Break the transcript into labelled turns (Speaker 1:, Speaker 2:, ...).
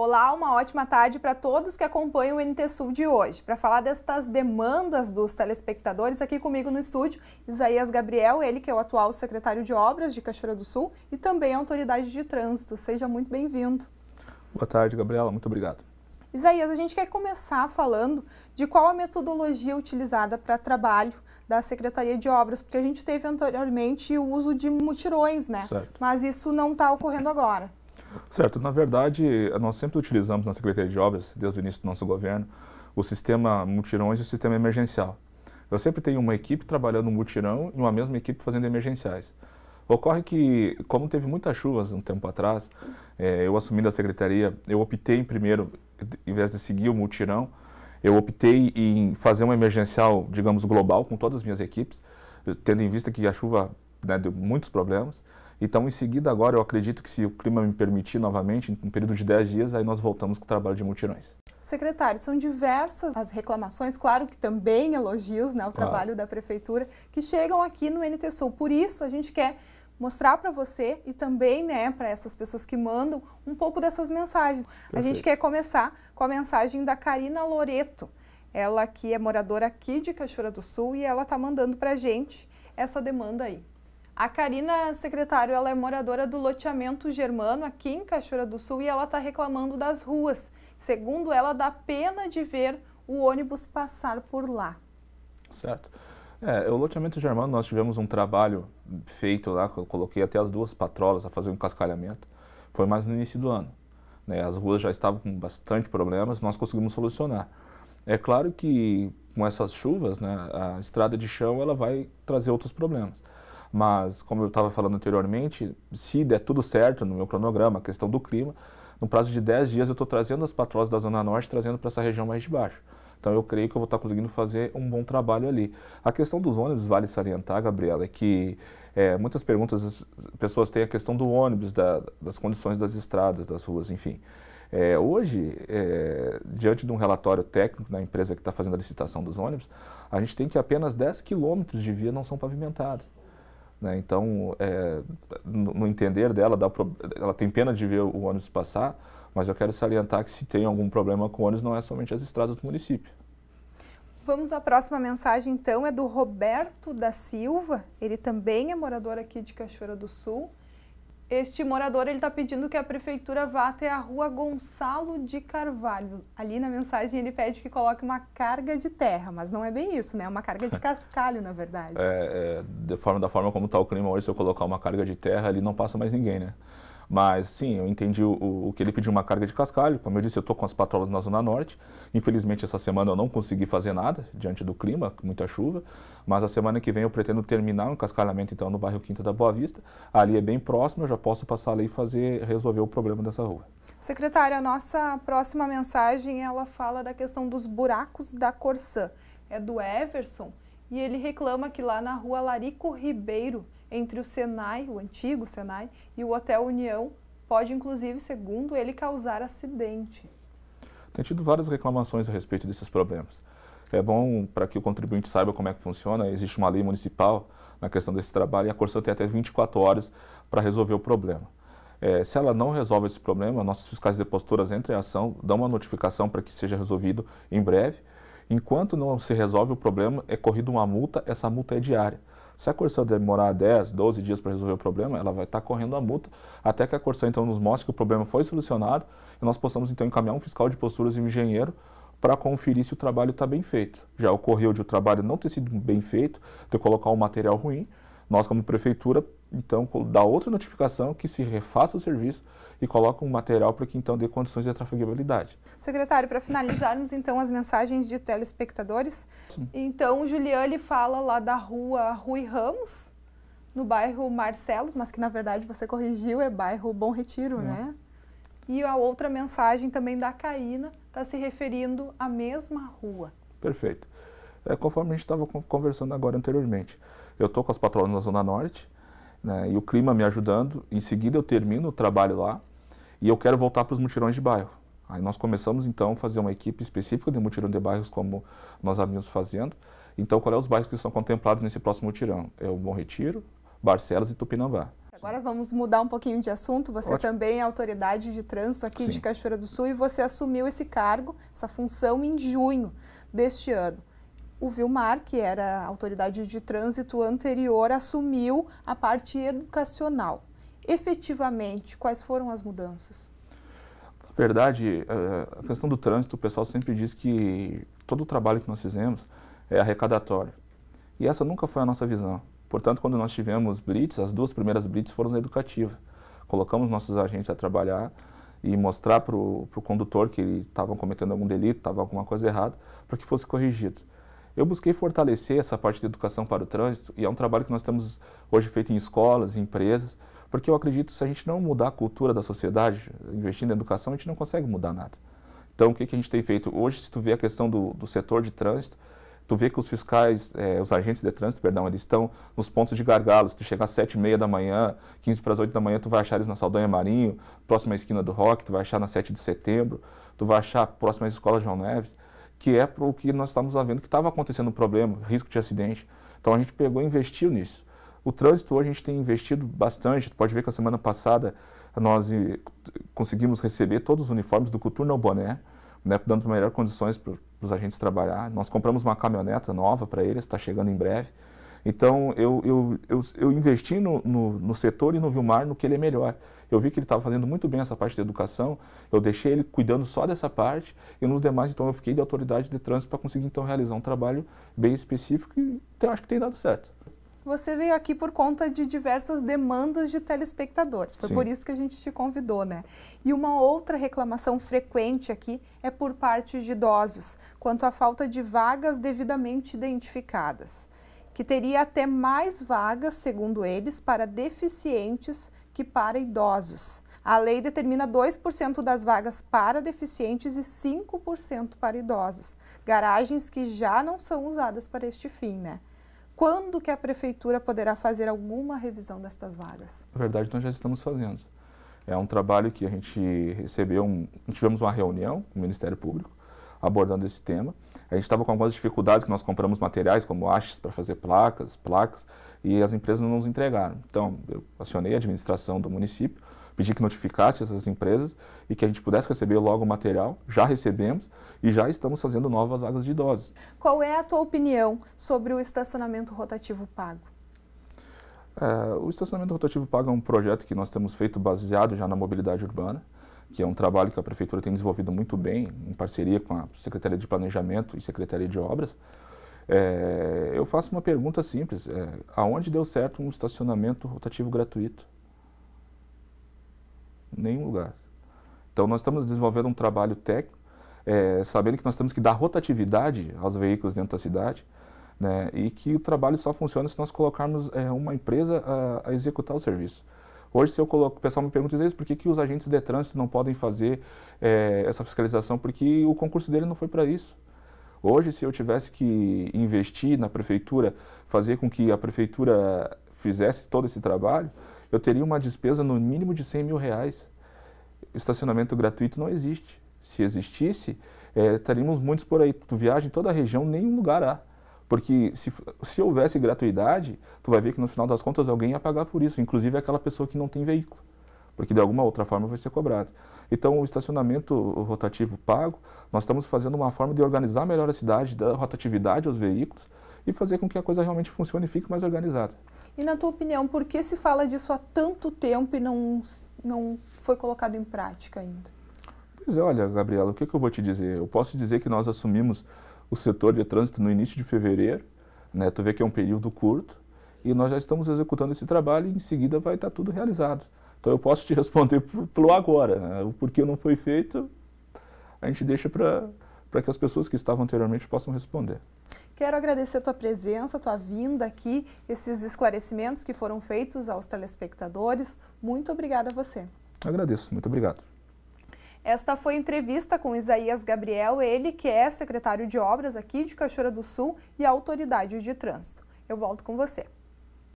Speaker 1: Olá, uma ótima tarde para todos que acompanham o NT Sul de hoje. Para falar destas demandas dos telespectadores, aqui comigo no estúdio, Isaías Gabriel, ele que é o atual secretário de Obras de Cachoeira do Sul e também autoridade de trânsito. Seja muito bem-vindo.
Speaker 2: Boa tarde, Gabriela. Muito obrigado.
Speaker 1: Isaías, a gente quer começar falando de qual a metodologia utilizada para trabalho da Secretaria de Obras, porque a gente teve anteriormente o uso de mutirões, né? Certo. Mas isso não está ocorrendo agora.
Speaker 2: Certo, na verdade, nós sempre utilizamos na Secretaria de Obras, desde o início do nosso governo, o sistema multirões e o sistema emergencial. Eu sempre tenho uma equipe trabalhando multirão e uma mesma equipe fazendo emergenciais. Ocorre que, como teve muitas chuvas um tempo atrás, eh, eu assumindo a secretaria, eu optei em primeiro, em vez de seguir o multirão, eu optei em fazer uma emergencial, digamos, global com todas as minhas equipes, tendo em vista que a chuva né, deu muitos problemas. Então, em seguida, agora, eu acredito que se o clima me permitir novamente, um período de 10 dias, aí nós voltamos com o trabalho de multirões.
Speaker 1: Secretário, são diversas as reclamações, claro que também elogios né, ao claro. trabalho da Prefeitura, que chegam aqui no NT Sul. Por isso, a gente quer mostrar para você e também né, para essas pessoas que mandam um pouco dessas mensagens. Perfeito. A gente quer começar com a mensagem da Karina Loreto. Ela que é moradora aqui de Cachoeira do Sul e ela está mandando para a gente essa demanda aí. A Karina, secretário, ela é moradora do loteamento germano aqui em Cachoeira do Sul e ela está reclamando das ruas. Segundo ela, dá pena de ver o ônibus passar por lá.
Speaker 2: Certo. É, o loteamento germano, nós tivemos um trabalho feito lá, eu coloquei até as duas patrolas a fazer um cascalhamento. Foi mais no início do ano. Né? As ruas já estavam com bastante problemas, nós conseguimos solucionar. É claro que com essas chuvas, né, a estrada de chão ela vai trazer outros problemas. Mas, como eu estava falando anteriormente, se der tudo certo no meu cronograma, a questão do clima, no prazo de 10 dias eu estou trazendo as patroas da Zona Norte, trazendo para essa região mais de baixo. Então eu creio que eu vou estar tá conseguindo fazer um bom trabalho ali. A questão dos ônibus, vale salientar, Gabriela, é que é, muitas perguntas as pessoas têm a questão do ônibus, da, das condições das estradas, das ruas, enfim. É, hoje, é, diante de um relatório técnico da empresa que está fazendo a licitação dos ônibus, a gente tem que apenas 10 quilômetros de via não são pavimentados. Né? Então, é, no, no entender dela, dá pro, ela tem pena de ver o ônibus passar, mas eu quero salientar que se tem algum problema com ônibus, não é somente as estradas do município.
Speaker 1: Vamos à próxima mensagem, então, é do Roberto da Silva. Ele também é morador aqui de Cachoeira do Sul este morador ele está pedindo que a prefeitura vá até a rua Gonçalo de Carvalho. Ali na mensagem ele pede que coloque uma carga de terra, mas não é bem isso, né? É uma carga de cascalho, na verdade.
Speaker 2: É, é de forma, da forma como está o clima hoje, se eu colocar uma carga de terra, ali não passa mais ninguém, né? Mas sim, eu entendi o, o, que ele pediu uma carga de cascalho. Como eu disse, eu estou com as patrolas na Zona Norte. Infelizmente, essa semana eu não consegui fazer nada diante do clima, muita chuva. Mas a semana que vem eu pretendo terminar um cascalhamento então no bairro Quinta da Boa Vista. Ali é bem próximo, eu já posso passar ali e fazer, resolver o problema dessa rua.
Speaker 1: secretária a nossa próxima mensagem ela fala da questão dos buracos da Corsã. É do Everson e ele reclama que lá na rua Larico Ribeiro entre o Senai, o antigo Senai, e o Hotel União, pode inclusive, segundo ele, causar acidente.
Speaker 2: Tem tido várias reclamações a respeito desses problemas. É bom para que o contribuinte saiba como é que funciona, existe uma lei municipal na questão desse trabalho e a Corsã tem até 24 horas para resolver o problema. É, se ela não resolve esse problema, nossos fiscais depositoras entram em ação, dão uma notificação para que seja resolvido em breve. Enquanto não se resolve o problema, é corrida uma multa, essa multa é diária. Se a Corsã demorar 10, 12 dias para resolver o problema, ela vai estar tá correndo a multa até que a Corsã então nos mostre que o problema foi solucionado e nós possamos então encaminhar um fiscal de posturas e um engenheiro para conferir se o trabalho está bem feito. Já ocorreu de o trabalho não ter sido bem feito, ter colocar um material ruim, nós como prefeitura então dá outra notificação que se refaça o serviço e coloca um material para que então dê condições de trafegabilidade.
Speaker 1: Secretário, para finalizarmos então as mensagens de telespectadores, Sim. então Juliane fala lá da rua Rui Ramos, no bairro Marcelos, mas que na verdade você corrigiu, é bairro Bom Retiro, é. né? E a outra mensagem também da Caína está se referindo à mesma rua.
Speaker 2: Perfeito. É, conforme a gente estava conversando agora anteriormente, eu estou com as patroas na Zona Norte, né, e o clima me ajudando. Em seguida eu termino o trabalho lá e eu quero voltar para os mutirões de bairro. Aí nós começamos então a fazer uma equipe específica de mutirão de bairros como nós havíamos fazendo. Então qual é os bairros que são contemplados nesse próximo mutirão? É o Bom Retiro, Barcelos e Tupinambá.
Speaker 1: Agora vamos mudar um pouquinho de assunto. Você Ótimo. também é autoridade de trânsito aqui Sim. de Cachoeira do Sul e você assumiu esse cargo, essa função em junho deste ano o Vilmar, que era a autoridade de trânsito anterior, assumiu a parte educacional. Efetivamente, quais foram as mudanças?
Speaker 2: Na verdade, eh, a questão do trânsito, o pessoal sempre diz que todo o trabalho que nós fizemos é arrecadatório. E essa nunca foi a nossa visão. Portanto, quando nós tivemos blitz, as duas primeiras blitz foram educativas. Colocamos nossos agentes a trabalhar e mostrar para o condutor que ele estava cometendo algum delito, estava alguma coisa errada, para que fosse corrigido. Eu busquei fortalecer essa parte de educação para o trânsito e é um trabalho que nós temos hoje feito em escolas, em empresas, porque eu acredito que se a gente não mudar a cultura da sociedade, investindo em educação, a gente não consegue mudar nada. Então, o que, que a gente tem feito? Hoje, se tu vê a questão do, do setor de trânsito, tu vê que os fiscais, eh, os agentes de trânsito, perdão, eles estão nos pontos de gargalo. Se tu chegar às sete e meia da manhã, 15 para as 8 da manhã, tu vai achar eles na Saldanha Marinho, próxima à esquina do Rock, tu vai achar na 7 de setembro, tu vai achar próxima à Escola João Neves que é para o que nós estávamos vendo que estava acontecendo um problema, risco de acidente. Então a gente pegou e investiu nisso. O trânsito hoje a gente tem investido bastante, pode ver que a semana passada nós conseguimos receber todos os uniformes do Couture no Boné, né, dando melhores condições para os agentes trabalhar. Nós compramos uma caminhoneta nova para eles, está chegando em breve. Então, eu, eu, eu, eu investi no, no, no, setor e no Vilmar no que ele é melhor. Eu vi que ele estava fazendo muito bem essa parte da educação, eu deixei ele cuidando só dessa parte e nos demais, então, eu fiquei de autoridade de trânsito para conseguir, então, realizar um trabalho bem específico e acho que tem dado certo.
Speaker 1: Você veio aqui por conta de diversas demandas de telespectadores. Foi Sim. por isso que a gente te convidou, né? E uma outra reclamação frequente aqui é por parte de idosos, quanto à falta de vagas devidamente identificadas que teria até mais vagas, segundo eles, para deficientes que para idosos. A lei determina 2% das vagas para deficientes e 5% para idosos, garagens que já não são usadas para este fim, né? Quando que a prefeitura poderá fazer alguma revisão destas vagas?
Speaker 2: Na verdade, nós já estamos fazendo. É um trabalho que a gente recebeu, um, tivemos uma reunião com o Ministério Público abordando esse tema a gente estava com algumas dificuldades que nós compramos materiais, como hastes para fazer placas, placas, e as empresas não nos entregaram. Então, eu acionei a administração do município, pedi que notificasse essas empresas e que a gente pudesse receber logo o material. Já recebemos e já estamos fazendo novas vagas de idosos.
Speaker 1: Qual é a tua opinião sobre o estacionamento rotativo pago?
Speaker 2: É, o estacionamento rotativo pago é um projeto que nós temos feito baseado já na mobilidade urbana que é um trabalho que a Prefeitura tem desenvolvido muito bem, em parceria com a Secretaria de Planejamento e Secretaria de Obras, é, eu faço uma pergunta simples. É, aonde deu certo um estacionamento rotativo gratuito? Nenhum lugar. Então, nós estamos desenvolvendo um trabalho técnico, é, sabendo que nós temos que dar rotatividade aos veículos dentro da cidade, né, e que o trabalho só funciona se nós colocarmos é, uma empresa a, a executar o serviço. Hoje, se eu coloco, o pessoal me pergunta às vezes por que, que os agentes de trânsito não podem fazer é, essa fiscalização, porque o concurso dele não foi para isso. Hoje, se eu tivesse que investir na prefeitura, fazer com que a prefeitura fizesse todo esse trabalho, eu teria uma despesa no mínimo de 100 mil reais. Estacionamento gratuito não existe. Se existisse, é, estaríamos muitos por aí. Tu viaja em toda a região, nenhum lugar há. Porque se, se houvesse gratuidade, tu vai ver que no final das contas alguém ia pagar por isso, inclusive aquela pessoa que não tem veículo, porque de alguma outra forma vai ser cobrado. Então, o estacionamento rotativo pago, nós estamos fazendo uma forma de organizar melhor a cidade, dar rotatividade aos veículos e fazer com que a coisa realmente funcione e fique mais organizada.
Speaker 1: E na tua opinião, por que se fala disso há tanto tempo e não, não foi colocado em prática ainda?
Speaker 2: Pois é, olha, Gabriela, o que, que eu vou te dizer? Eu posso dizer que nós assumimos o setor de trânsito no início de fevereiro, né? Tu vê que é um período curto e nós já estamos executando esse trabalho e em seguida vai estar tá tudo realizado. Então eu posso te responder pelo agora, né? o porquê não foi feito, a gente deixa para para que as pessoas que estavam anteriormente possam responder.
Speaker 1: Quero agradecer a tua presença, a tua vinda aqui, esses esclarecimentos que foram feitos aos telespectadores. Muito obrigada a você.
Speaker 2: Agradeço, muito obrigado.
Speaker 1: Esta foi entrevista com Isaías Gabriel, ele que é secretário de obras aqui de Cachoeira do Sul e autoridade de trânsito. Eu volto com você.